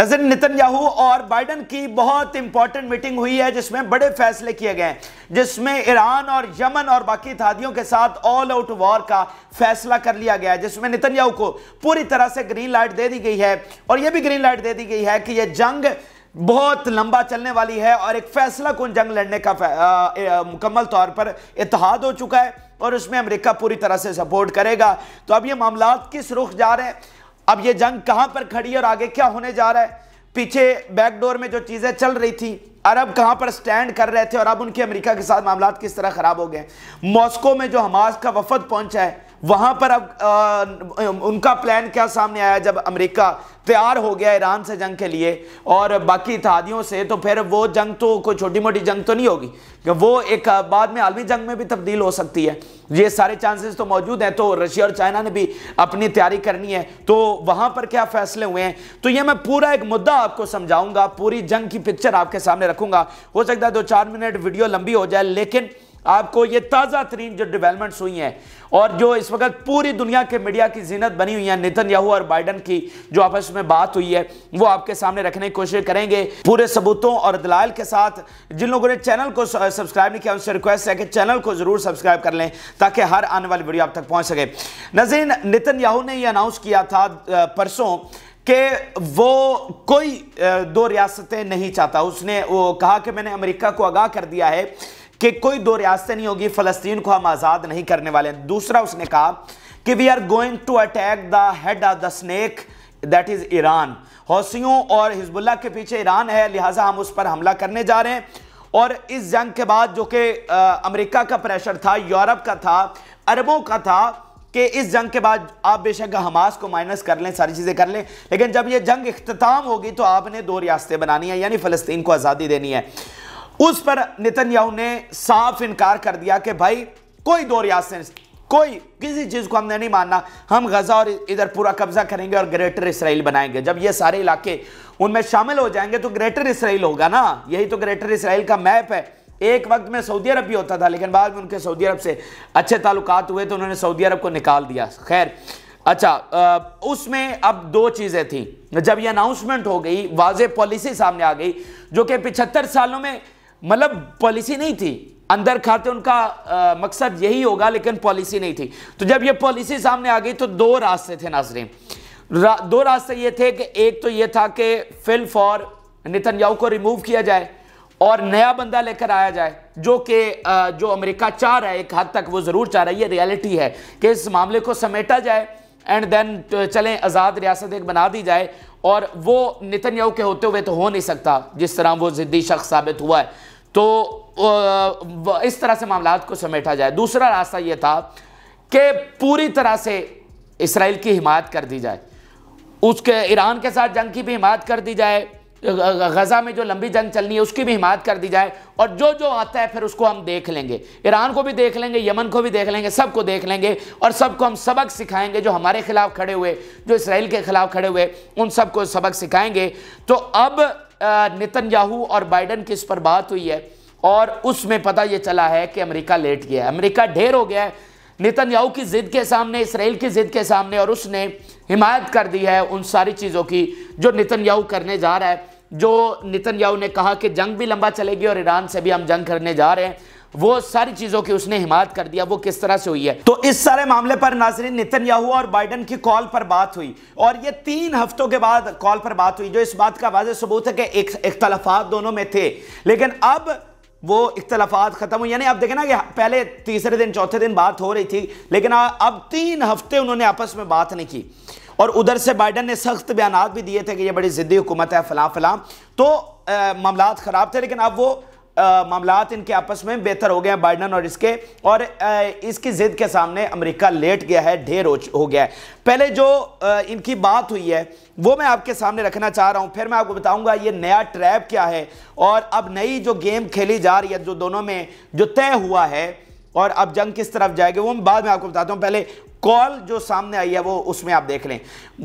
नजर याहू और बाइडन की बहुत इंपॉर्टेंट मीटिंग हुई है जिसमें बड़े फैसले किए गए हैं जिसमें ईरान और यमन और बाकी इतिहादियों के साथ ऑल आउट वॉर का फैसला कर लिया गया है जिसमें याहू को पूरी तरह से ग्रीन लाइट दे दी गई है और यह भी ग्रीन लाइट दे दी गई है कि यह जंग बहुत लंबा चलने वाली है और एक फैसला कौन जंग लड़ने का मुकम्मल तौर पर इतिहाद हो चुका है और उसमें अमेरिका पूरी तरह से सपोर्ट करेगा तो अब ये मामला किस रुख जा रहे हैं अब ये जंग कहां पर खड़ी है और आगे क्या होने जा रहा है पीछे बैकडोर में जो चीज़ें चल रही थी अरब कहां पर स्टैंड कर रहे थे और अब उनके अमेरिका के साथ मामला किस तरह खराब हो गए मॉस्को में जो हमास का वफद पहुंचा है वहां पर अब उनका प्लान क्या सामने आया जब अमेरिका तैयार हो गया ईरान से जंग के लिए और बाकी इतिहादियों से तो फिर वो जंग तो कोई छोटी मोटी जंग तो नहीं होगी वो एक बाद में आलमी जंग में भी तब्दील हो सकती है ये सारे चांसेस तो मौजूद हैं तो रशिया और चाइना ने भी अपनी तैयारी करनी है तो वहां पर क्या फैसले हुए हैं तो ये मैं पूरा एक मुद्दा आपको समझाऊंगा पूरी जंग की पिक्चर आपके सामने रखूंगा हो सकता है दो चार मिनट वीडियो लंबी हो जाए लेकिन आपको ये ताज़ा तरीन जो डेवलपमेंट्स हुई हैं और जो इस वक्त पूरी दुनिया के मीडिया की जीनत बनी हुई है नितिन याहू और बाइडन की जो आपस में बात हुई है वो आपके सामने रखने की कोशिश करेंगे पूरे सबूतों और दलाल के साथ जिन लोगों ने चैनल को सब्सक्राइब नहीं किया उनसे रिक्वेस्ट है कि चैनल को ज़रूर सब्सक्राइब कर लें ताकि हर आने वाली वीडियो आप तक पहुँच सके नजीन नितिन याहू ने यह अनाउंस किया था परसों कि वो कोई दो रियासतें नहीं चाहता उसने वो कहा कि मैंने अमेरिका को आगाह कर दिया है कि कोई दो रियासतें नहीं होगी फलस्तीन को हम आज़ाद नहीं करने वाले दूसरा उसने कहा कि we are going to attack the head of the snake that is Iran हौसियों और हिजबुल्ला के पीछे ईरान है लिहाजा हम उस पर हमला करने जा रहे हैं और इस जंग के बाद जो कि अमेरिका का प्रेशर था यूरोप का था अरबों का था कि इस जंग के बाद आप बेशक हमास को माइनस कर लें सारी चीज़ें कर लें लेकिन जब यह जंग अख्ताम होगी तो आपने दो रियासतें बनानी है यानी फ़लस्तीन को आज़ादी देनी है उस पर नितनयाहू ने साफ इनकार कर दिया कि भाई कोई दो रियासतें कोई किसी चीज़ को हमने नहीं मानना हम गजा और इधर पूरा कब्जा करेंगे और ग्रेटर इसराइल बनाएंगे जब ये सारे इलाके उनमें शामिल हो जाएंगे तो ग्रेटर इसराइल होगा ना यही तो ग्रेटर इसराइल का मैप है एक वक्त में सऊदी अरब भी होता था लेकिन बाद में उनके सऊदी अरब से अच्छे ताल्लुक हुए तो उन्होंने सऊदी अरब को निकाल दिया खैर अच्छा उसमें अब दो चीज़ें थी जब ये अनाउंसमेंट हो गई वाज पॉलिसी सामने आ गई जो कि पिछहत्तर सालों में मतलब पॉलिसी नहीं थी अंदर खाते उनका आ, मकसद यही होगा लेकिन पॉलिसी नहीं थी तो जब ये पॉलिसी सामने आ गई तो दो रास्ते थे नाजरीन रा, दो रास्ते ये थे कि एक तो ये था कि फिल फॉर नितनयाहू को रिमूव किया जाए और नया बंदा लेकर आया जाए जो कि जो अमेरिका चाह रहा है एक हद तक वो ज़रूर चाह रहा है ये रियलिटी है कि इस मामले को समेटा जाए एंड देन चलें आज़ाद रियासत एक बना दी जाए और वो नितनयाहू के होते हुए तो हो नहीं सकता जिस तरह वो ज़िद्दी शख्स साबित हुआ है तो इस तरह से मामला को समेटा जाए दूसरा रास्ता ये था कि पूरी तरह से इसराइल की हिमायत कर दी जाए उसके ईरान के साथ जंग की भी हिमायत कर दी जाए गज़ा में जो लंबी जंग चलनी है उसकी भी हिमायत कर दी जाए और जो जो आता है फिर उसको हम देख लेंगे ईरान को भी देख लेंगे यमन को भी देख लेंगे सबको देख लेंगे और सबको हम सबक सिखाएंगे जो हमारे खिलाफ खड़े हुए जो इसराइल के खिलाफ खड़े हुए उन सबको सबक सिखाएंगे तो अब नितन याहू और बाइडन की इस पर बात हुई है और उसमें पता ये चला है कि अमेरिका लेट गया है अमेरिका ढेर हो गया है नितन की ज़िद के सामने इसराइल की ज़िद के सामने और उसने हिमायत कर दी है उन सारी चीज़ों की जो नितन याहू करने जा रहा है जो नितन याहू ने कहा कि जंग भी लंबा चलेगी और ईरान से भी हम जंग करने जा रहे हैं वो सारी चीजों की उसने हिमात कर दिया वो किस तरह से हुई है तो इस सारे मामले पर नाजरीन नितिन याहू और बाइडन की कॉल पर बात हुई और ये तीन हफ्तों के बाद कॉल पर बात हुई जो इस बात का वाज सबूत है कि एक, इख्तलाफात दोनों में थे लेकिन अब वो इख्तलाफात ख़त्म हुई यानी आप देखें ना कि पहले तीसरे दिन चौथे दिन बात हो रही थी लेकिन अब तीन हफ्ते उन्होंने आपस में बात नहीं की और उधर से बाइडन ने सख्त बयान भी दिए थे कि ये बड़ी ज़िद्दी हुकूमत है फलां फलां तो मामला ख़राब थे लेकिन अब वो मामला इनके आपस में बेहतर हो गए हैं बाइडन और इसके और आ, इसकी जिद के सामने अमेरिका लेट गया है ढेर हो गया है पहले जो आ, इनकी बात हुई है वो मैं आपके सामने रखना चाह रहा हूं फिर मैं आपको बताऊंगा ये नया ट्रैप क्या है और अब नई जो गेम खेली जा रही है जो दोनों में जो तय हुआ है और अब जंग किस तरफ जाएगी वो मैं बाद में आपको बताता हूँ पहले कॉल जो सामने आई है वो उसमें आप देख लें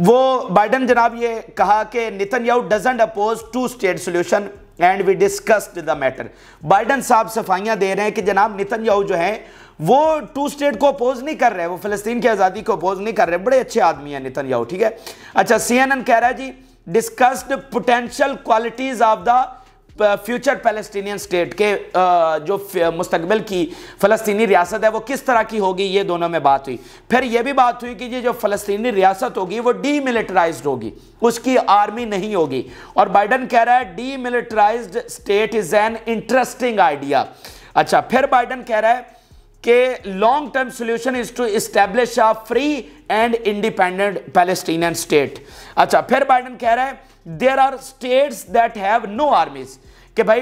वो बाइडन जनाब ये कहा कि Netanyahu doesn't oppose two state solution and we discussed the matter Biden साहब सफाइयां दे रहे हैं कि जनाब नितन जो है वो टू स्टेट को अपोज नहीं कर रहे वो फलस्तीन की आज़ादी को अपोज नहीं कर रहे बड़े अच्छे आदमी हैं नितन ठीक है अच्छा सी कह रहा है जी discussed potential qualities of the future Palestinian state के जो मुस्तबिल की फ़लस्तनी रियासत है वो किस तरह की होगी ये दोनों में बात हुई फिर ये भी बात हुई कि ये जो फ़लस्तनी रियासत होगी वो डीमिलिटराइज होगी उसकी आर्मी नहीं होगी और बाइडन कह रहा है demilitarize state is an interesting idea अच्छा फिर बाइडन कह रहा है कि long term solution is to establish a free and independent Palestinian state अच्छा फिर बाइडन कह रहा है there are states that have no armies कि भाई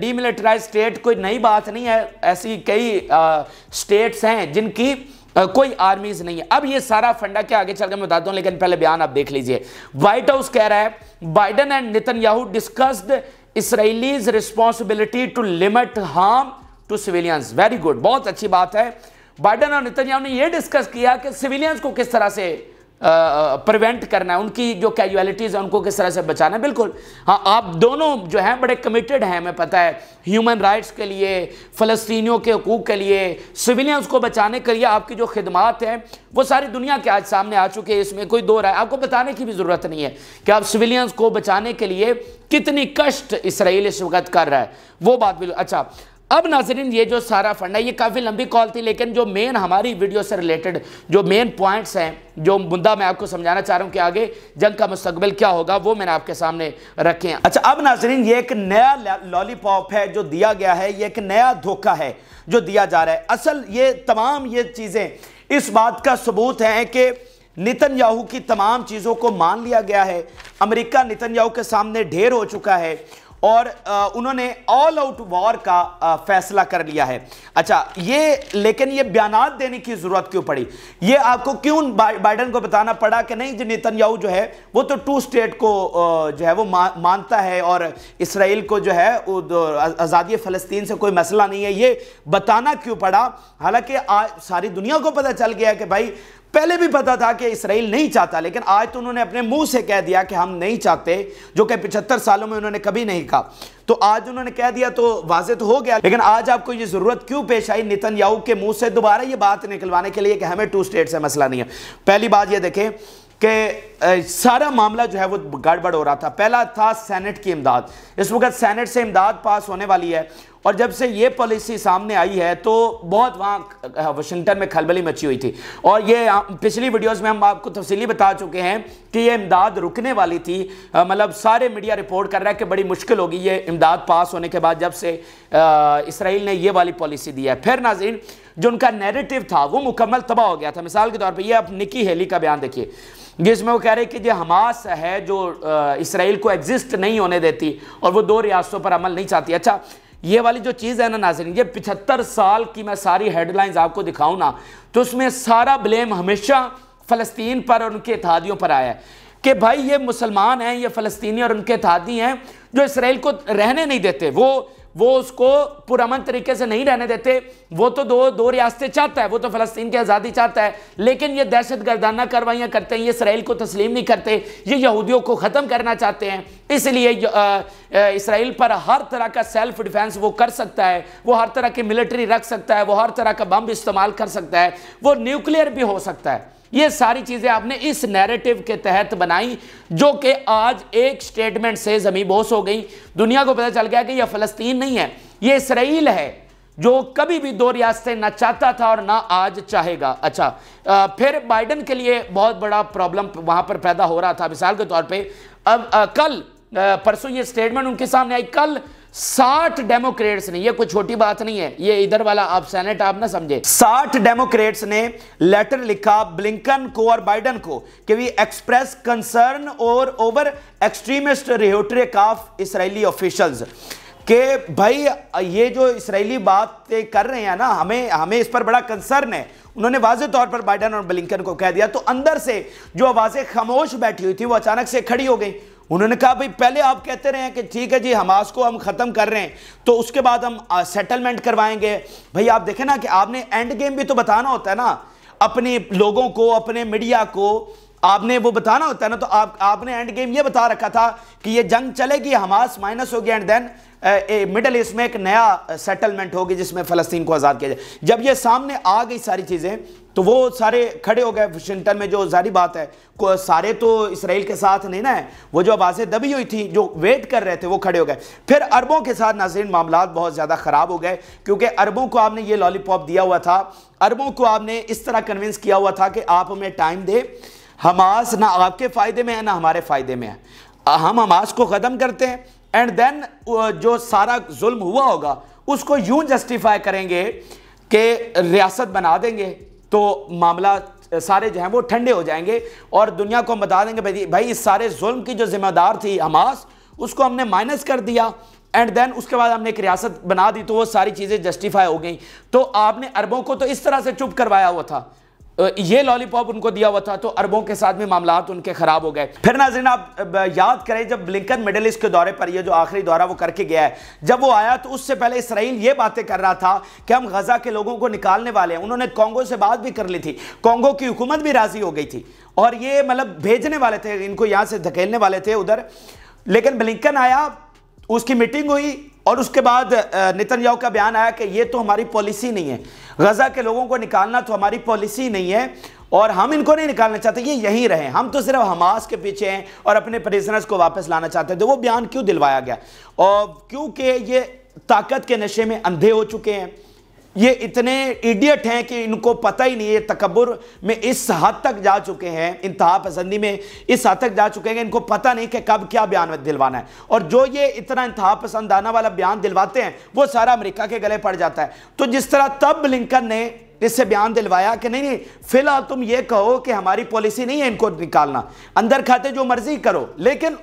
डीमिलिटराइज स्टेट कोई नई बात नहीं है ऐसी कई स्टेट्स हैं जिनकी कोई आर्मीज नहीं है अब ये सारा फंडा क्या आगे चलकर मैं बताता हूं लेकिन पहले बयान आप देख लीजिए व्हाइट हाउस कह रहा है Biden and Netanyahu discussed Israelis responsibility to limit harm to civilians very good बहुत अच्छी बात है बाइडन और नितन याहू ने यह डिस्कस किया कि सिविलियंस को किस तरह से प्रिवेंट करना है उनकी जो कैजुअलिटीज़ है उनको किस तरह से बचाना है बिल्कुल हाँ आप दोनों जो हैं बड़े कमिटेड हैं हमें पता है ह्यूमन राइट्स के लिए फ़लस्तियों के हकूक़ के लिए सिविलियंस को बचाने के लिए आपकी जो खिदमत हैं वो सारी दुनिया के आज सामने आ चुके हैं इसमें कोई दो राय आपको बताने की भी ज़रूरत नहीं है कि आप सिविलियंस को बचाने के लिए कितनी कष्ट इसराइल इस वक्त कर रहा है वो बात बिल्कुल अच्छा अब नाजरीन ये जो सारा फंड है ये काफ़ी लंबी कॉल थी लेकिन जो मेन हमारी वीडियो से रिलेटेड जो मेन पॉइंट्स हैं जो मुद्दा मैं आपको समझाना चाह रहा हूँ कि आगे जंग का मुस्तबिल क्या होगा वो मैंने आपके सामने रखे हैं अच्छा अब नाजरीन ये एक नया लॉलीपॉप है जो दिया गया है ये एक नया धोखा है जो दिया जा रहा है असल ये तमाम ये चीज़ें इस बात का सबूत हैं कि नितन की तमाम चीज़ों को मान लिया गया है अमरीका नितन के सामने ढेर हो चुका है और उन्होंने ऑल आउट वॉर का फैसला कर लिया है अच्छा ये लेकिन ये बयान देने की ज़रूरत क्यों पड़ी ये आपको क्यों बाइडन को बताना पड़ा कि नहीं जी नितनयाऊ जो है वो तो टू स्टेट को जो है वो मानता है और इसराइल को जो है आज़ादी फ़लस्तीन से कोई मसला नहीं है ये बताना क्यों पड़ा हालांकि सारी दुनिया को पता चल गया कि भाई पहले भी पता था कि इसराइल नहीं चाहता लेकिन आज तो उन्होंने अपने मुंह से कह दिया कि हम नहीं चाहते जो कि पिछहत्तर सालों में उन्होंने कभी नहीं कहा तो आज उन्होंने कह दिया तो वाजे तो हो गया लेकिन आज आपको ये ज़रूरत क्यों पेश आई नितन याऊ के मुंह से दोबारा ये बात निकलवाने के लिए कि हमें टू स्टेट से मसला नहीं है पहली बात ये देखें कि सारा मामला जो है वो गड़बड़ हो रहा था पहला था सेनेट की इमदाद इस वक्त सेनेट से इमदाद पास होने वाली है और जब से ये पॉलिसी सामने आई है तो बहुत वहाँ वाशिंगटन में खलबली मची हुई थी और ये पिछली वीडियोस में हम आपको तफसीली बता चुके हैं कि ये इमदाद रुकने वाली थी मतलब सारे मीडिया रिपोर्ट कर रहा है कि बड़ी मुश्किल होगी ये इमदाद पास होने के बाद जब से इसराइल ने ये वाली पॉलिसी दी है फिर नाजीन जो उनका नेरेटिव था वो मुकम्मल तबाह हो गया था मिसाल के तौर पर यह आप निकी हेली का बयान देखिए जिसमें वो कह रहे कि जो हमास है जो इसराइल को एग्जिस्ट नहीं होने देती और वो दो रियासतों पर अमल नहीं चाहती अच्छा ये वाली जो चीज़ है ना नाजरीन ये पिछहत्तर साल की मैं सारी हेडलाइंस आपको दिखाऊँ ना तो उसमें सारा ब्लेम हमेशा फ़लस्तीन पर और उनके इतिहादियों पर आया है कि भाई ये मुसलमान हैं ये फ़लस्तीनी और उनके इतिहादी हैं जो इसराइल को रहने नहीं देते वो वो उसको पुरमन तरीके से नहीं रहने देते वो तो दो दो रियासतें चाहता है वो तो फ़लस्तीन की आज़ादी चाहता है लेकिन ये दहशत गर्दाना कार्रवाइयाँ करते हैं ये इसराइल को तस्लीम नहीं करते ये यहूदियों को ख़त्म करना चाहते हैं इसलिए इसराइल पर हर तरह का सेल्फ डिफेंस वो कर सकता है वो हर तरह की मिलिट्री रख सकता है वो हर तरह का बम इस्तेमाल कर सकता है वो न्यूक्लियर भी हो सकता है ये सारी चीज़ें आपने इस नैरेटिव के तहत बनाई जो कि आज एक स्टेटमेंट से जमी बोस हो गई दुनिया को पता चल गया कि यह फ़लस्तीन नहीं है यह इसराइल है जो कभी भी दो रियासतें ना चाहता था और ना आज चाहेगा अच्छा आ, फिर बाइडन के लिए बहुत बड़ा प्रॉब्लम वहां पर पैदा हो रहा था मिसाल के तौर पर अब आ, कल परसों ये स्टेटमेंट उनके सामने आई कल साठ डेमोक्रेट्स ने यह कोई छोटी बात नहीं है ये इधर वाला आप सेनेट आप ना समझे साठ डेमोक्रेट्स ने लेटर लिखा ब्लिंकन को और बाइडन को कि वी एक्सप्रेस कंसर्न और over extremist rhetoric of Israeli officials के भाई ये जो इसराइली बात कर रहे हैं ना हमें हमें इस पर बड़ा कंसर्न है उन्होंने वाजे तौर पर बाइडन और ब्लिंकन को कह दिया तो अंदर से जो आवाज़ें खामोश बैठी हुई थी वो अचानक से खड़ी हो गई उन्होंने कहा भाई पहले आप कहते रहे हैं कि ठीक है जी हमास को हम ख़त्म कर रहे हैं तो उसके बाद हम सेटलमेंट करवाएंगे भाई आप देखें ना कि आपने एंड गेम भी तो बताना होता है ना अपने लोगों को अपने मीडिया को आपने वो बताना होता है ना तो आप आपने एंड गेम ये बता रखा था कि ये जंग चलेगी हमास माइनस हो गया एंड देन मिडल ईस्ट में एक नया सेटलमेंट होगी जिसमें फ़लस्तीन को आज़ाद किया जाए जब ये सामने आ गई सारी चीज़ें तो वो सारे खड़े हो गए वाशिंगटन में जो जारी बात है सारे तो इसराइल के साथ नहीं ना है वो जो आवाज़ें दबी हुई थी जो वेट कर रहे थे वो खड़े हो गए फिर अरबों के साथ नाजरन मामला बहुत ज़्यादा ख़राब हो गए क्योंकि अरबों को आपने ये लॉलीपॉप दिया हुआ था अरबों को आपने इस तरह कन्विंस किया हुआ था कि आप हमें टाइम दे हमास ना आपके फ़ायदे में है ना हमारे फ़ायदे में है हम हमास को ख़त्म करते हैं एंड देन uh, जो सारा जुल्म हुआ होगा उसको यूं जस्टिफाई करेंगे कि रियासत बना देंगे तो मामला सारे जो हैं वो ठंडे हो जाएंगे और दुनिया को बता देंगे भाई इस सारे जुल्म की जो जिम्मेदार थी हमास उसको हमने माइनस कर दिया एंड देन उसके बाद हमने एक रियासत बना दी तो वो सारी चीज़ें जस्टिफाई हो गई तो आपने अरबों को तो इस तरह से चुप करवाया हुआ था ये लॉलीपॉप उनको दिया हुआ था तो अरबों के साथ में मामला उनके खराब हो गए फिर नाजरीन आप याद करें जब ब्लिंकन मिडल ईस्ट के दौरे पर ये जो आखिरी दौरा वो करके गया है जब वो आया तो उससे पहले इसराइल ये बातें कर रहा था कि हम गजा के लोगों को निकालने वाले हैं उन्होंने कांगो से बात भी कर ली थी कांगो की हुकूमत भी राजी हो गई थी और ये मतलब भेजने वाले थे इनको यहाँ से धकेलने वाले थे उधर लेकिन ब्लिंकन आया उसकी मीटिंग हुई और उसके बाद नितन का बयान आया कि ये तो हमारी पॉलिसी नहीं है गज़ा के लोगों को निकालना तो हमारी पॉलिसी नहीं है और हम इनको नहीं निकालना चाहते ये यहीं रहें हम तो सिर्फ हमास के पीछे हैं और अपने परिजनर्स को वापस लाना चाहते हैं तो वो बयान क्यों दिलवाया गया और क्योंकि ये ताकत के नशे में अंधे हो चुके हैं ये इतने इडियट हैं कि इनको पता ही नहीं है तकबर में इस हद तक जा चुके हैं इंतहा पसंदी में इस हद तक जा चुके हैं इनको पता नहीं कि कब क्या बयान दिलवाना है और जो ये इतना इंतहा पसंद आना वाला बयान दिलवाते हैं वो सारा अमेरिका के गले पड़ जाता है तो जिस तरह तब लिंकन ने इससे बयान दिलवाया कि नहीं नहीं फिलहाल तुम ये कहो कि हमारी पॉलिसी नहीं है इनको निकालना अंदर खाते जो मर्जी करो लेकिन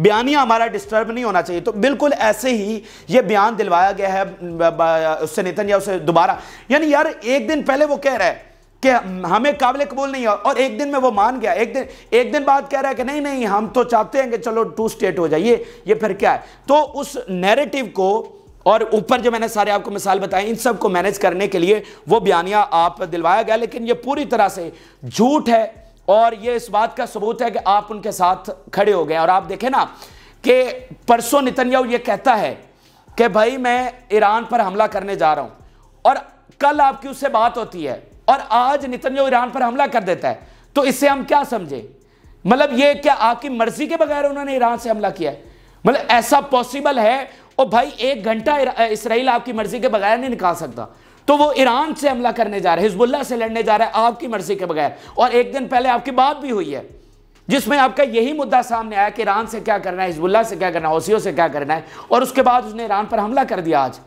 बयानिया हमारा डिस्टर्ब नहीं होना चाहिए तो बिल्कुल ऐसे ही ये बयान दिलवाया गया है उससे नितन या उसे दोबारा यानी यार एक दिन पहले वो कह रहा है कि हमें काबिल कबूल नहीं है और एक दिन में वो मान गया एक दिन एक दिन बाद कह रहा है कि नहीं नहीं हम तो चाहते हैं कि चलो टू स्टेट हो जाइए ये फिर क्या है तो उस नैरेटिव को और ऊपर जो मैंने सारे आपको मिसाल बताई इन सब को मैनेज करने के लिए वो बयानिया आप दिलवाया गया लेकिन ये पूरी तरह से झूठ है और ये इस बात का सबूत है कि आप उनके साथ खड़े हो गए और आप देखें ना कि परसों नितनयाव ये कहता है कि भाई मैं ईरान पर हमला करने जा रहा हूँ और कल आपकी उससे बात होती है और आज नितनयाव ईरान पर हमला कर देता है तो इससे हम क्या समझे मतलब ये क्या आपकी मर्जी के बगैर उन्होंने ईरान से हमला किया है मतलब ऐसा पॉसिबल है और भाई एक घंटा इसराइल आपकी मर्जी के बगैर नहीं निकाल सकता तो वो ईरान से हमला करने जा रहे हैं हिजबुल्ला से लड़ने जा रहा है आपकी मर्जी के बगैर और एक दिन पहले आपकी बात भी हुई है जिसमें आपका यही मुद्दा सामने आया कि ईरान से क्या करना है हिजबुल्ला से क्या करना है ओसीओ से क्या करना है और उसके बाद उसने ईरान पर हमला कर दिया आज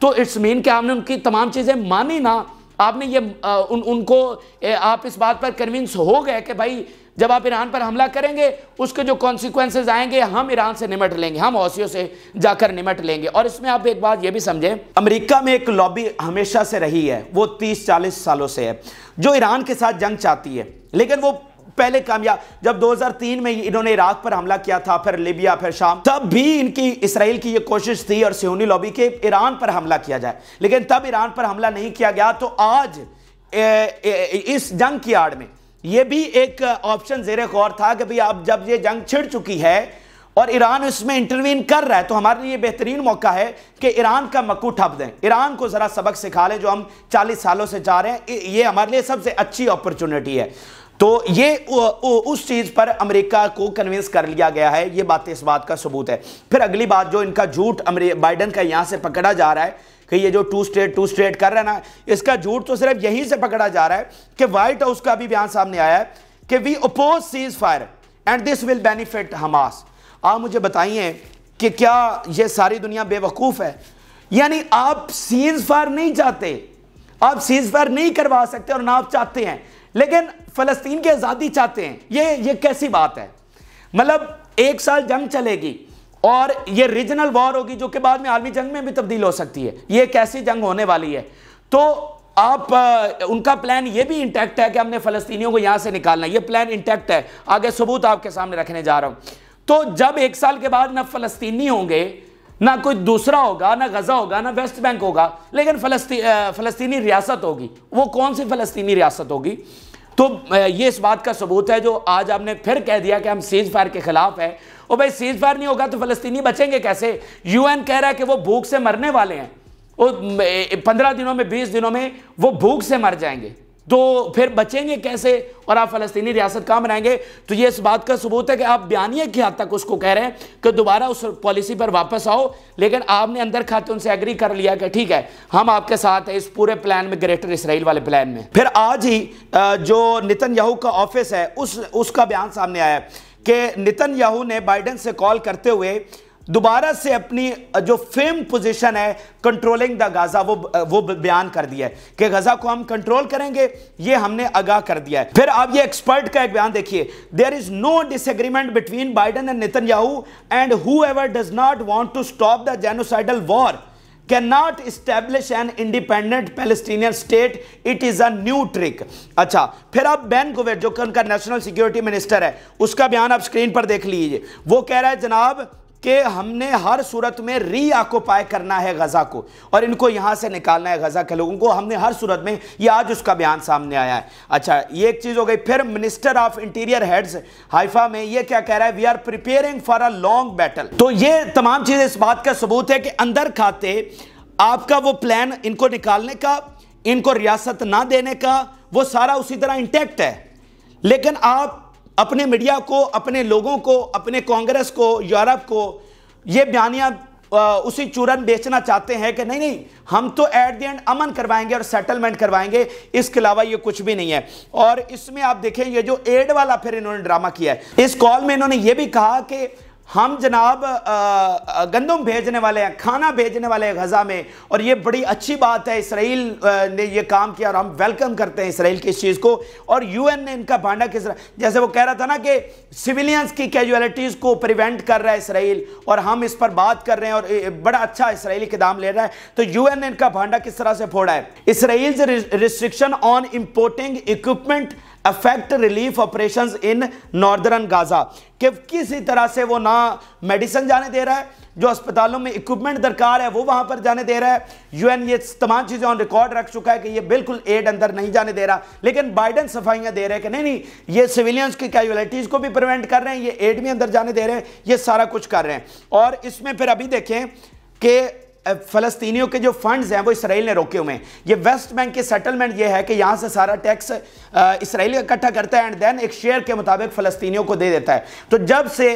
तो इट्स मीन कि हमने उनकी तमाम चीज़ें मानी ना आपने ये आ, उन उनको ए, आप इस बात पर कन्विंस हो गए कि भाई जब आप ईरान पर हमला करेंगे उसके जो कॉन्सिक्वेंसेज आएंगे हम ईरान से निमट लेंगे हम हौसियों से जाकर निमट लेंगे और इसमें आप एक बात यह भी समझें अमेरिका में एक लॉबी हमेशा से रही है वो तीस चालीस सालों से है जो ईरान के साथ जंग चाहती है लेकिन वो पहले कामयाब जब 2003 में इन्होंने इराक पर हमला किया था फिर लिबिया फिर शाम तब भी इनकी इसराइल की ये कोशिश थी और सियोनी लॉबी के ईरान पर हमला किया जाए लेकिन तब ईरान पर हमला नहीं किया गया तो आज ए, ए, इस जंग की आड़ में ये भी एक ऑप्शन जेर गौर था कि भाई अब जब ये जंग छिड़ चुकी है और ईरान इसमें इंटरवीन कर रहा है तो हमारे लिए बेहतरीन मौका है कि ईरान का मक्कू ठप दें ईरान को ज़रा सबक सिखा लें जो हम 40 सालों से जा रहे हैं ये हमारे लिए सबसे अच्छी अपॉर्चुनिटी है तो ये उस चीज पर अमेरिका को कन्विंस कर लिया गया है ये बात इस बात का सबूत है फिर अगली बात जो इनका झूठ बाइडन का यहां से पकड़ा जा रहा है कि ये जो टू स्टेट टू स्टेट कर रहा है ना इसका झूठ तो सिर्फ यहीं से पकड़ा जा रहा है कि व्हाइट हाउस का भी बयान सामने आया है कि we oppose cease fire and this will benefit Hamas आप मुझे बताइए कि क्या ये सारी दुनिया बेवकूफ़ है यानी आप सीज फायर नहीं चाहते आप सीज फायर नहीं करवा सकते और ना आप चाहते हैं लेकिन फलस्तीन की आज़ादी चाहते हैं ये ये कैसी बात है मतलब एक साल जंग चलेगी और ये रीजनल वॉर होगी जो कि बाद में आर्मी जंग में भी तब्दील हो सकती है ये कैसी जंग होने वाली है तो आप आ, उनका प्लान ये भी इंटैक्ट है कि हमने फलस्तीनियों को यहां से निकालना ये प्लान इंटैक्ट है आगे सबूत आपके सामने रखने जा रहा हूं तो जब एक साल के बाद ना फलस्तीनी होंगे ना कोई दूसरा होगा ना गजा होगा ना वेस्ट बैंक होगा लेकिन फलस्ती, फलस्तीनी रियासत होगी वो कौन सी फलस्तीनी रियासत होगी तो ये इस बात का सबूत है जो आज आपने फिर कह दिया कि हम सीज फायर के खिलाफ है और भाई सीज फायर नहीं होगा तो फलस्तीनी बचेंगे कैसे यूएन कह रहा है कि वो भूख से मरने वाले हैं पंद्रह दिनों में बीस दिनों में वो भूख से मर जाएंगे तो फिर बचेंगे कैसे और आप फलस्तीनी रियासत कहाँ बनाएंगे तो ये इस बात का सबूत है कि आप बयानिए की हद तक उसको कह रहे हैं कि दोबारा उस पॉलिसी पर वापस आओ लेकिन आपने अंदर खाते उनसे एग्री कर लिया कि ठीक है हम आपके साथ हैं इस पूरे प्लान में ग्रेटर इसराइल वाले प्लान में फिर आज ही जो नितिन याहू का ऑफिस है उस उसका बयान सामने आया कि नितिन याहू ने बाइडन से कॉल करते हुए दोबारा से अपनी जो फेम पोजीशन है कंट्रोलिंग द गाजा वो वो बयान कर दिया है कि गाजा को हम कंट्रोल करेंगे ये हमने आगाह कर दिया है फिर आप ये एक्सपर्ट का एक बयान देखिए there is no disagreement between Biden and Netanyahu and whoever does not want to stop the genocidal war cannot establish an independent Palestinian state. It is a new trick अच्छा फिर आप ban Kuwait जो कि उनका national security minister है उसका बयान आप स्क्रीन पर देख लीजिए वो कह रहा है जनाब कि हमने हर सूरत में री आकोपाय करना है गज़ा को और इनको यहां से निकालना है गज़ा के लोगों को हमने हर सूरत में ये आज उसका बयान सामने आया है अच्छा ये एक चीज़ हो गई फिर minister of interior heads Haifa में ये क्या कह रहा है we are preparing for a long battle तो ये तमाम चीज़ें इस बात का सबूत है कि अंदर खाते आपका वो प्लान इनको निकालने का इनको रियासत ना देने का वो सारा उसी तरह इंटेक्ट है लेकिन आप अपने मीडिया को अपने लोगों को अपने कांग्रेस को यूरोप को ये बयानियाँ उसी चूरन बेचना चाहते हैं कि नहीं नहीं हम तो एट द एंड अमन करवाएंगे और सेटलमेंट करवाएंगे इसके अलावा ये कुछ भी नहीं है और इसमें आप देखें ये जो एड वाला फिर इन्होंने ड्रामा किया है इस कॉल में इन्होंने ये भी कहा कि हम जनाब गंदम भेजने वाले हैं खाना भेजने वाले हैं गज़ा में और ये बड़ी अच्छी बात है इसराइल ने ये काम किया और हम वेलकम करते हैं इसराइल की इस चीज़ को और यूएन ने इनका भांडा किस जैसे वो कह रहा था ना कि सिविलियंस की कैजुअलिटीज़ को प्रिवेंट कर रहा है इसराइल और हम इस पर बात कर रहे हैं और बड़ा अच्छा इसराइली कदम ले रहा है तो यू ने इनका भांडा किस तरह से फोड़ा है Israel restriction on importing equipment affect relief operations in northern Gaza कि किसी तरह से वो ना मेडिसिन जाने दे रहा है जो अस्पतालों में इक्विपमेंट दरकार है वो वहां पर जाने दे रहा है यूएन ये तमाम चीज़ें ऑन रिकॉर्ड रख चुका है कि ये बिल्कुल एड अंदर नहीं जाने दे रहा लेकिन बाइडन सफाइयां दे रहे हैं कि नहीं नहीं ये सिविलियंस की कैजुअलिटीज़ को भी प्रिवेंट कर रहे हैं ये एड भी अंदर जाने दे रहे हैं ये सारा कुछ कर रहे हैं और इसमें फिर अभी देखें कि फ़लस्तीनियों के जो फंड्स हैं वो इसराइल ने रोके हुए हैं ये वेस्ट बैंक के सेटलमेंट ये है कि यहाँ से सारा टैक्स इसराइल इकट्ठा करता है एंड देन एक शेयर के मुताबिक फ़लस्तीनियों को दे देता है तो जब से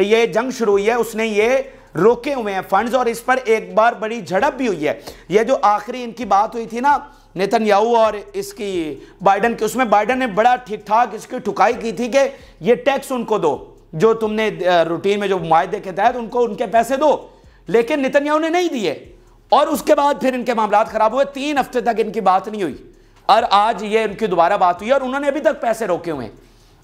ये जंग शुरू हुई है उसने ये रोके हुए हैं फंड्स और इस पर एक बार बड़ी झड़प भी हुई है ये जो आखिरी इनकी बात हुई थी ना याहू और इसकी बाइडन की उसमें बाइडन ने बड़ा ठीक ठाक इसकी ठुकाई की थी कि ये टैक्स उनको दो जो तुमने रूटीन में जो मुआदे के तहत उनको उनके पैसे दो लेकिन नितन्याहू ने नहीं दिए और उसके बाद फिर इनके मामला खराब हुए तीन हफ्ते तक इनकी बात नहीं हुई और आज ये इनकी दोबारा बात हुई और उन्होंने अभी तक पैसे रोके हुए हैं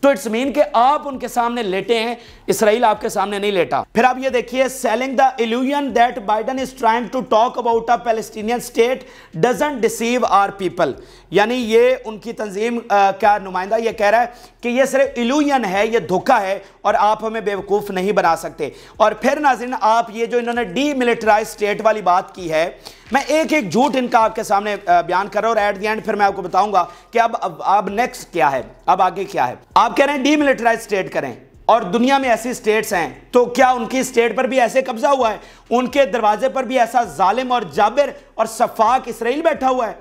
तो इट्स मीन के आप उनके सामने लेटे हैं इसराइल आपके सामने नहीं लेटा फिर आप ये देखिए selling the illusion that Biden is trying to talk about a Palestinian state doesn't deceive our people यानी ये उनकी तंजीम का नुमाइंदा ये कह रहा है कि ये सिर्फ इल्यूजन है ये धोखा है और आप हमें बेवकूफ़ नहीं बना सकते और फिर नाजिन आप ये जो इन्होंने डीमिलिटराइज स्टेट वाली बात की है मैं एक एक झूठ इनका आपके सामने बयान कर रहा हूं और एट द एंड फिर मैं आपको बताऊंगा कि अब, अब नेक्स्ट क्या है अब आगे क्या है आप आप कह रहे हैं डीमिलिटराइज स्टेट करें और दुनिया में ऐसी स्टेट्स हैं तो क्या उनकी स्टेट पर भी ऐसे कब्जा हुआ है उनके दरवाजे पर भी ऐसा जालिम और जाबिर और शफाक इसराइल बैठा हुआ है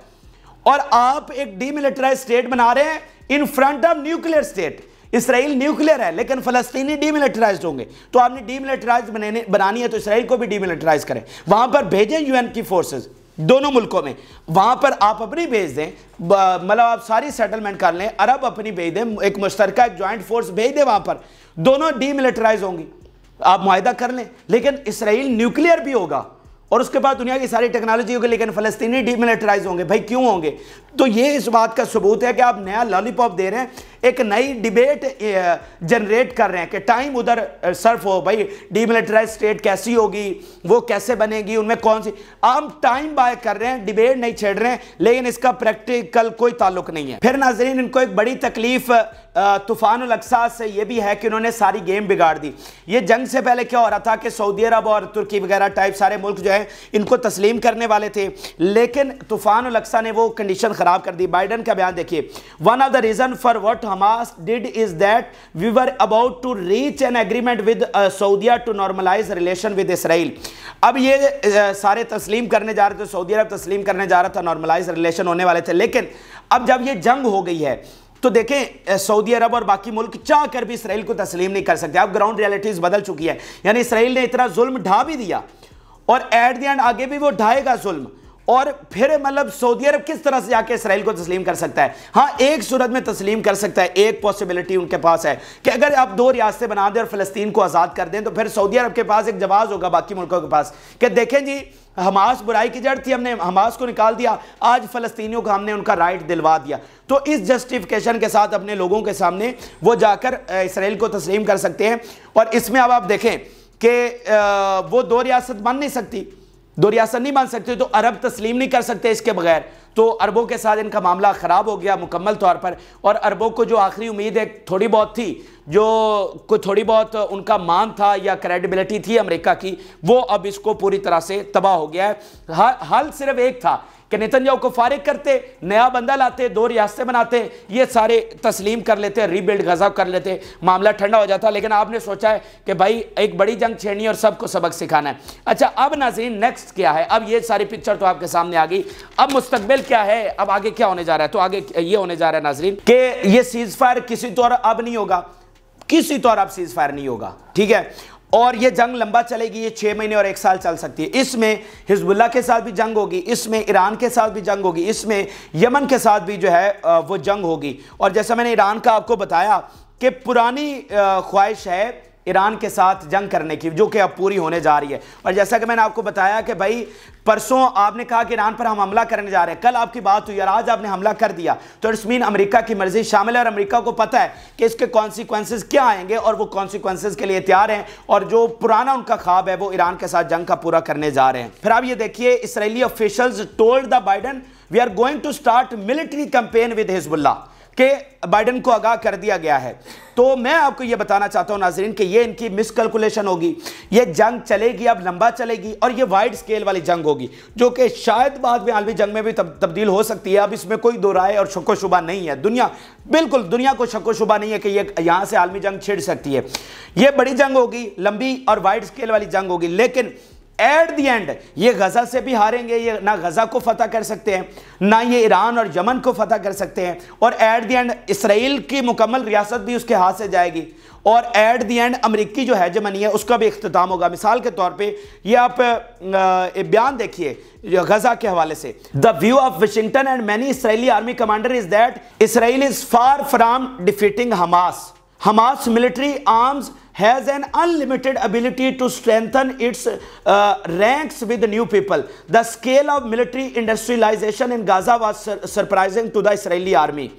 और आप एक डीमिलिटराइज स्टेट बना रहे हैं in front of nuclear state Israel nuclear है लेकिन फलस्तीनी डीमिलिटराइज होंगे तो आपने डीमिलिटराइज बनानी है तो इसराइल को भी डीमिलिटराइज करें वहां पर भेजें यूएन की फोर्सेज दोनों मुल्कों में वहां पर आप अपनी भेज दें मतलब आप सारी सेटलमेंट कर लें अरब अपनी भेज दें एक मुश्तर एक फोर्स भेज दें वहां पर दोनों डीमिलिटराइज होंगी आप मुहिदा कर लें लेकिन इसराइल न्यूक्लियर भी होगा और उसके बाद दुनिया की सारी टेक्नोलॉजी होगी लेकिन फ़लस्तीनी डीमिलिटराइज होंगे भाई क्यों होंगे तो ये इस बात का सबूत है कि आप नया लॉलीपॉप दे रहे हैं एक नई डिबेट जनरेट कर रहे हैं कि टाइम उधर सर्फ हो भाई डिमिलिटराइज स्टेट कैसी होगी वो कैसे बनेगी उनमें कौन सी आप टाइम बाय कर रहे हैं डिबेट नहीं छेड़ रहे हैं लेकिन इसका प्रैक्टिकल कोई ताल्लुक नहीं है फिर नाजरीन इनको एक बड़ी तकलीफ़ तूफान अलक्सा से ये भी है कि उन्होंने सारी गेम बिगाड़ दी ये जंग से पहले क्या हो रहा था कि सऊदी अरब और तुर्की वगैरह टाइप सारे मुल्क जो है इनको तस्लीम करने वाले थे लेकिन तूफान अलक्सा ने वो कंडीशन ख़राब कर दी बाइडन का बयान देखिए one of the reason for what Hamas did is that we were about to reach an agreement with सऊदिया to normalize relation with Israel अब ये सारे तस्लीम करने जा रहे थे सऊदी अरब तस्लीम करने जा रहा था नॉर्मलाइज रिलेशन होने वाले थे लेकिन अब जब ये जंग हो गई है तो देखें सऊदी अरब और बाकी मुल्क चाह कर भी इसराइल को तस्लीम नहीं कर सकते अब ग्राउंड रियलिटीज बदल चुकी है यानी इसराइल ने इतना जुल्म ढा भी दिया और एट द एंड आगे भी वो ढाएगा जुल्म और फिर मतलब सऊदी अरब किस तरह से जाके इसराइल को तस्लीम कर सकता है हाँ एक सूरत में तस्लीम कर सकता है एक पॉसिबिलिटी उनके पास है कि अगर आप दो रियासतें बना दें और फलस्तीन को आज़ाद कर दें तो फिर सऊदी अरब के पास एक जवाब होगा बाकी मुल्कों के पास कि देखें जी हमास बुराई की जड़ थी हमने हमास को निकाल दिया आज फ़लस्तियों को हमने उनका राइट दिलवा दिया तो इस जस्टिफिकेशन के साथ अपने लोगों के सामने वो जाकर इसराइल को तस्लीम कर सकते हैं और इसमें अब आप देखें कि वो दो रियासत बन नहीं सकती दो रियासत नहीं मान सकते तो अरब तस्लीम नहीं कर सकते इसके बगैर तो अरबों के साथ इनका मामला ख़राब हो गया मुकम्मल तौर पर और अरबों को जो आखिरी उम्मीद है थोड़ी बहुत थी जो कुछ थोड़ी बहुत उनका मान था या क्रेडिबिलिटी थी अमेरिका की वो अब इसको पूरी तरह से तबाह हो गया है हल सिर्फ एक था कि नितनजाओ को फारिग करते नया बंदा लाते दो रियासतें बनाते ये सारे तस्लीम कर लेते रीबिल्ड गजा कर लेते मामला ठंडा हो जाता लेकिन आपने सोचा है कि भाई एक बड़ी जंग छेड़नी और सबको सबक सिखाना है अच्छा अब नाजीन नेक्स्ट क्या है अब ये सारी पिक्चर तो आपके सामने आ गई अब मुस्तबिल फिर क्या है अब आगे क्या होने जा रहा है तो आगे ये होने जा रहा है नाजरीन के ये सीज फायर किसी तौर तो अब नहीं होगा किसी तौर तो अब सीज फायर नहीं होगा ठीक है और ये जंग लंबा चलेगी ये छः महीने और एक साल चल सकती है इसमें हिजबुल्ला के साथ भी जंग होगी इसमें ईरान के साथ भी जंग होगी इसमें यमन के साथ भी जो है वो जंग होगी और जैसा मैंने ईरान का आपको बताया कि पुरानी ख्वाहिश है ईरान के साथ जंग करने की जो कि अब पूरी होने जा रही है और जैसा कि मैंने आपको बताया कि भाई परसों आपने कहा कि ईरान पर हम हमला करने जा रहे हैं कल आपकी बात हुई और आज आपने हमला कर दिया तो इसमीन अमेरिका की मर्जी शामिल है और अमेरिका को पता है कि इसके कॉन्सिक्वेंस क्या आएंगे और वो कॉन्सिक्वेंसेज के लिए तैयार हैं और जो पुराना उनका ख्वाब है वो ईरान के साथ जंग का पूरा करने जा रहे हैं फिर आप ये देखिए Israeli officials told the Biden we are going to start military campaign with Hezbollah कि बाइडन को आगाह कर दिया गया है तो मैं आपको यह बताना चाहता हूं नाजरीन कि ये इनकी मिसकलकुलेशन होगी ये जंग चलेगी अब लंबा चलेगी और ये वाइड स्केल वाली जंग होगी जो कि शायद बाद में आलमी जंग में भी तब, तब्दील हो सकती है अब इसमें कोई दो राय और शको शुबा नहीं है दुनिया बिल्कुल दुनिया को शको शुबा नहीं है कि यह यहां से आलमी जंग छिड़ सकती है यह बड़ी जंग होगी लंबी और वाइड स्केल वाली जंग होगी लेकिन एट द एंड ये गजा से भी हारेंगे ये ना गजा को फतह कर सकते हैं ना ये ईरान और यमन को फतह कर सकते हैं और एट द एंड इसराइल की मुकम्मल रियासत भी उसके हाथ से जाएगी और एट द एंड अमरीकी जो है जमनी है उसका भी अख्ताम होगा मिसाल के तौर पर यह आप बयान देखिए गजा के हवाले से the view of Washington and many Israeli army commander is that Israel is far from defeating Hamas Hamas military arms has an unlimited ability to strengthen its ranks with new people the scale of military industrialization in Gaza was surprising to the Israeli army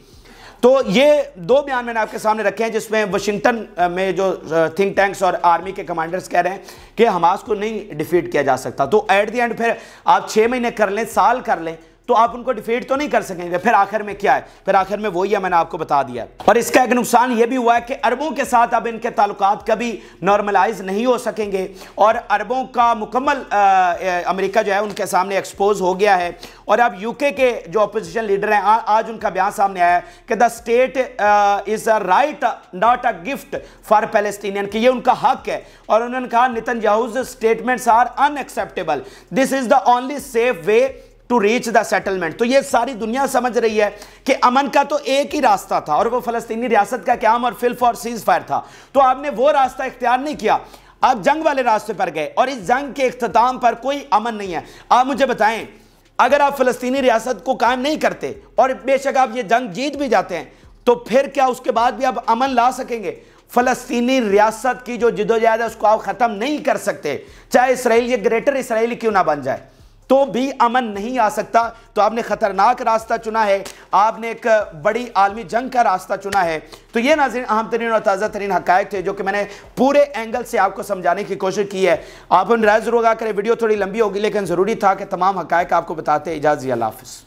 तो ये दो बयान मैंने आपके सामने रखे हैं जिसमें वाशिंगटन uh, में जो थिंक uh, टैंक्स और आर्मी के कमांडर्स कह रहे हैं कि हमास को नहीं डिफीट किया जा सकता तो एट द एंड फिर आप छः महीने कर लें साल कर लें तो आप उनको डिफीट तो नहीं कर सकेंगे फिर आखिर में क्या है फिर आखिर में वही है मैंने आपको बता दिया और इसका एक नुकसान यह भी हुआ है कि अरबों के साथ अब इनके ताल्लुक कभी नॉर्मलाइज नहीं हो सकेंगे और अरबों का मुकम्मल अमेरिका जो है उनके सामने एक्सपोज हो गया है और अब यूके के जो अपोजिशन लीडर हैं आज उनका बयान सामने आया कि the state is a right not a gift for Palestinian कि ये उनका हक है और उन्होंने कहा Netanyahu's statements are unacceptable this is the only safe way to reach the settlement तो ये सारी दुनिया समझ रही है कि अमन का तो एक ही रास्ता था और वो फलस्तीनी रियासत का क्याम और फिल फॉर सीज फायर था तो आपने वो रास्ता इख्तियार नहीं किया आप जंग वाले रास्ते पर गए और इस जंग के अख्ताम पर कोई अमन नहीं है आप मुझे बताएं अगर आप फलस्तीनी रियासत को कायम नहीं करते और बेशक आप ये जंग जीत भी जाते हैं तो फिर क्या उसके बाद भी आप अमन ला सकेंगे फलस्तीनी रियासत की जो जिदोजहद है उसको आप ख़त्म नहीं कर सकते चाहे इसराइल ये ग्रेटर इसराइल क्यों ना बन जाए तो भी अमन नहीं आ सकता तो आपने खतरनाक रास्ता चुना है आपने एक बड़ी आलमी जंग का रास्ता चुना है तो ये नाजरन अहम तरीन और ताज़ा तरीन हकायक थे जो कि मैंने पूरे एंगल से आपको समझाने की कोशिश की है आप नाराज जरूर करें वीडियो थोड़ी लंबी होगी लेकिन ज़रूरी था कि तमाम हकायक आपको बताते इजाज़ी अल्लाह